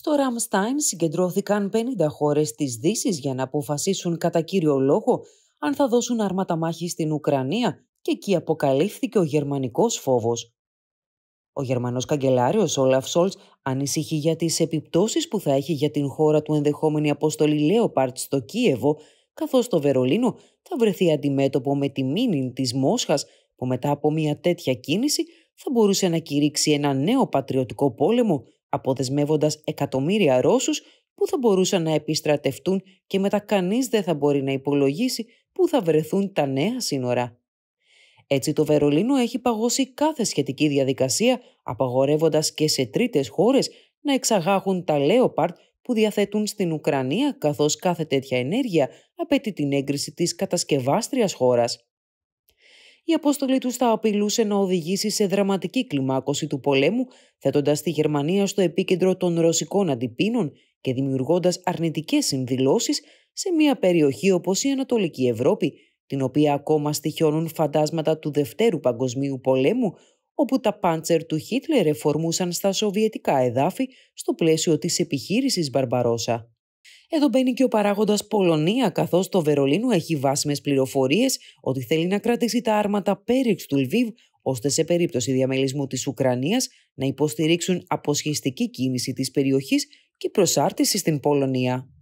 Στο Ραμστάιν συγκεντρώθηκαν 50 χώρες της δύσης για να αποφασίσουν κατά κύριο λόγο αν θα δώσουν άρματα μάχη στην Ουκρανία και εκεί αποκαλύφθηκε ο γερμανικός φόβος. Ο Γερμανός καγκελάριος Όλαφ Σόλτ ανησυχεί για τις επιπτώσεις που θα έχει για την χώρα του ενδεχόμενη αποστολή Λέοπαρτ στο Κίεβο, καθώς το Βερολίνο θα βρεθεί αντιμέτωπο με τη μήνυν της Μόσχας, που μετά από μια τέτοια κίνηση θα μπορούσε να κηρύξει ένα νέο πατριωτικό πόλεμο αποδεσμεύοντας εκατομμύρια Ρώσους που θα μπορούσαν να επιστρατευτούν και μετά κανείς δεν θα μπορεί να υπολογίσει που θα βρεθούν τα νέα σύνορα. Έτσι το Βερολίνο έχει παγώσει κάθε σχετική διαδικασία απαγορεύοντας και σε τρίτες χώρες να εξαγάγουν τα Λέοπαρτ που διαθέτουν στην Ουκρανία καθώς κάθε τέτοια ενέργεια απαιτεί την έγκριση της κατασκευάστριας χώρας η αποστολή του θα απειλούσε να οδηγήσει σε δραματική κλιμάκωση του πολέμου, θέτοντας τη Γερμανία στο επίκεντρο των ρωσικών αντιπίνων και δημιουργώντας αρνητικές συνδηλώσεις σε μια περιοχή όπως η Ανατολική Ευρώπη, την οποία ακόμα στοιχιώνουν φαντάσματα του Δευτέρου Παγκοσμίου Πολέμου, όπου τα πάντσερ του Χίτλερ εφορμούσαν στα σοβιετικά εδάφη στο πλαίσιο της επιχείρησης Μπαρμπαρόσα. Εδώ μπαίνει και ο παράγοντας Πολωνία, καθώς το Βερολίνο έχει βάσιμες πληροφορίες ότι θέλει να κρατήσει τα άρματα πέριξ του Λβίβ, ώστε σε περίπτωση διαμελισμού της Ουκρανίας να υποστηρίξουν αποσχιστική κίνηση της περιοχής και προσάρτηση στην Πολωνία.